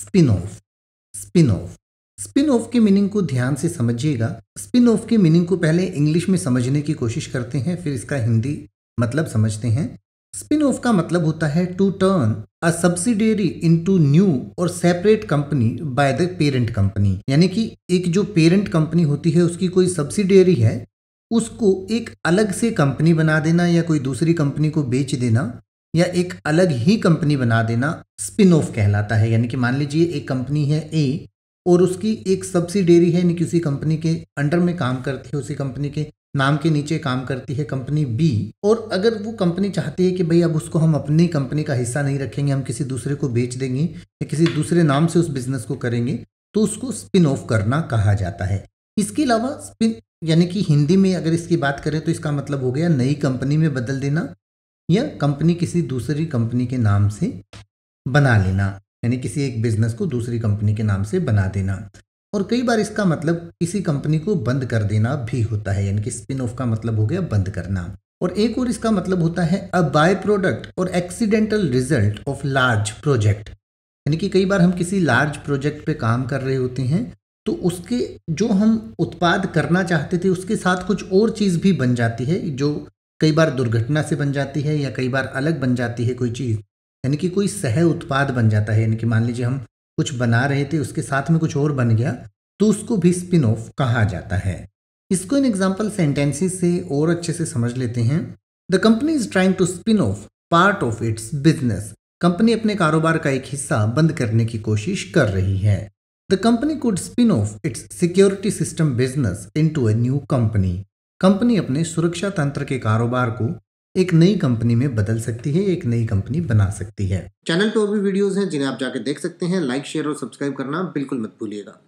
spin off spin off spin off के meaning को ध्यान से समझिएगा स्पिन ऑफ के मीनिंग को पहले इंग्लिश में समझने की कोशिश करते हैं फिर इसका हिंदी मतलब समझते हैं स्पिन ऑफ का मतलब होता है to turn a subsidiary into new और separate company by the parent company यानी कि एक जो पेरेंट कंपनी होती है उसकी कोई सब्सिडियरी है उसको एक अलग से कंपनी बना देना या कोई दूसरी कंपनी को बेच देना या एक अलग ही कंपनी बना देना स्पिन ऑफ कहलाता है यानी कि मान लीजिए एक कंपनी है ए और उसकी एक सब्सिडेरी है यानी कि उसी कंपनी के अंडर में काम करती है उसी कंपनी के नाम के नीचे काम करती है कंपनी बी और अगर वो कंपनी चाहती है कि भाई अब उसको हम अपनी कंपनी का हिस्सा नहीं रखेंगे हम किसी दूसरे को बेच देंगे या किसी दूसरे नाम से उस बिजनेस को करेंगे तो उसको स्पिन ऑफ करना कहा जाता है इसके अलावा स्पिन यानी कि हिंदी में अगर इसकी बात करें तो इसका मतलब हो गया नई कंपनी में बदल देना या कंपनी किसी दूसरी कंपनी के नाम से बना लेना यानी किसी एक बिजनेस को दूसरी कंपनी के नाम से बना देना और कई बार इसका मतलब किसी कंपनी को बंद कर देना भी होता है यानी कि स्पिन ऑफ का मतलब हो गया बंद करना और एक और इसका मतलब होता है अ बाय प्रोडक्ट और accidental result of large project यानी कि कई बार हम किसी लार्ज प्रोजेक्ट पे काम कर रहे होते हैं तो उसके जो हम उत्पाद करना चाहते थे उसके साथ कुछ और चीज़ भी बन जाती है जो कई बार दुर्घटना से बन जाती है या कई बार अलग बन जाती है कोई चीज़ यानी कि कोई सह उत्पाद बन जाता है यानी कि मान लीजिए हम कुछ बना रहे थे उसके साथ में कुछ और बन गया तो उसको भी स्पिन ऑफ कहा जाता है इसको इन एग्जाम्पल सेंटेंसेस से और अच्छे से समझ लेते हैं the company is trying to spin off part of its business company अपने कारोबार का एक हिस्सा बंद करने की कोशिश कर रही है the company could spin off its security system business into a new company company अपने सुरक्षा तंत्र के कारोबार को एक नई कंपनी में बदल सकती है एक नई कंपनी बना सकती है चैनल पर भी वीडियोस हैं जिन्हें आप जाके देख सकते हैं लाइक शेयर और सब्सक्राइब करना बिल्कुल मत भूलिएगा